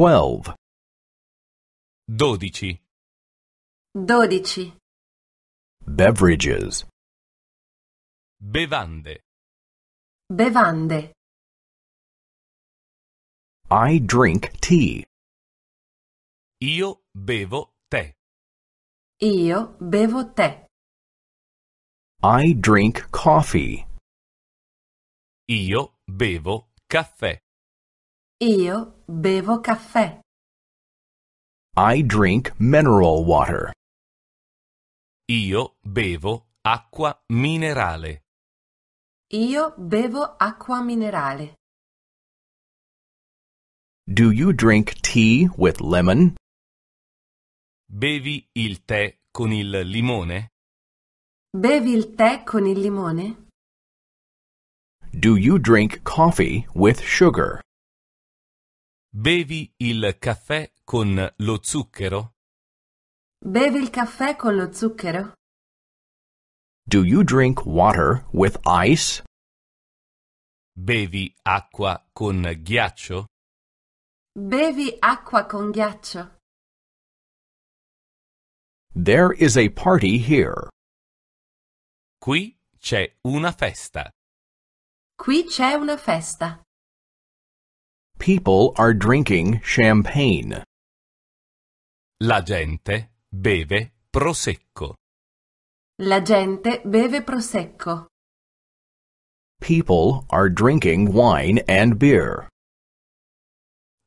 twelve. Dodici. Dodici. Beverages. Bevande. Bevande. I drink tea. Io bevo tè. Io bevo tè. I drink coffee. Io bevo caffè. Io bevo caffè. I drink mineral water. Io bevo acqua minerale. Io bevo acqua minerale. Do you drink tea with lemon? Bevi il tè con il limone? Bevi il tè con il limone? Do you drink coffee with sugar? Bevi il caffè con lo zucchero? Bevi il caffè con lo zucchero? Do you drink water with ice? Bevi acqua con ghiaccio? Bevi acqua con ghiaccio. There is a party here. Qui c'è una festa. Qui c'è una festa. People are drinking champagne. La gente beve prosecco. La gente beve prosecco. People are drinking wine and beer.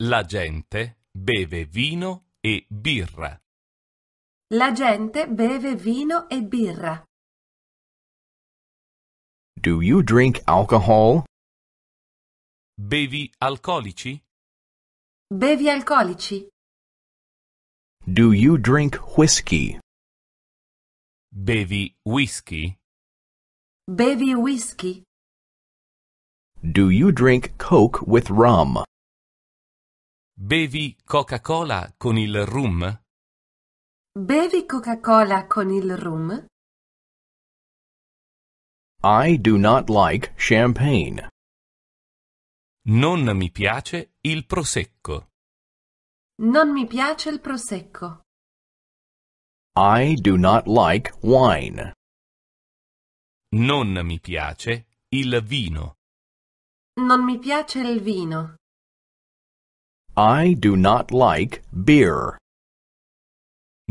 La gente beve vino e birra. La gente beve vino e birra. Do you drink alcohol? Bevi alcolici? Bevi alcolici. Do you drink whiskey? Bevi whisky? Bevi whisky. Do you drink Coke with rum? Bevi Coca-Cola con il rum? Bevi Coca-Cola con il rum? I do not like champagne. Non mi piace il prosecco. Non mi piace il prosecco. I do not like wine. Non mi piace il vino. Non mi piace il vino. I do not like beer.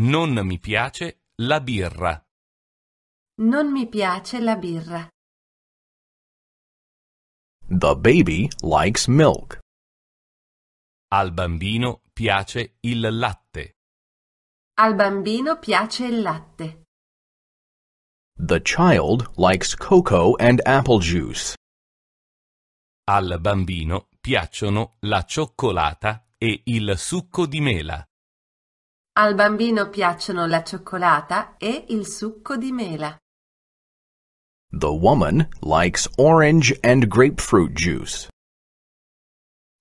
Non mi piace la birra. Non mi piace la birra. The baby likes milk. Al bambino piace il latte. Al bambino piace il latte. The child likes cocoa and apple juice. Al bambino piacciono la cioccolata e il succo di mela. Al bambino piacciono la cioccolata e il succo di mela. The woman likes orange and grapefruit juice.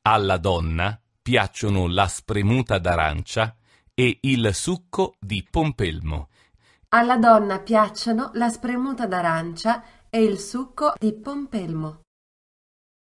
Alla donna piacciono la spremuta d'arancia e il succo di pompelmo. Alla donna piacciono la spremuta d'arancia e il succo di pompelmo.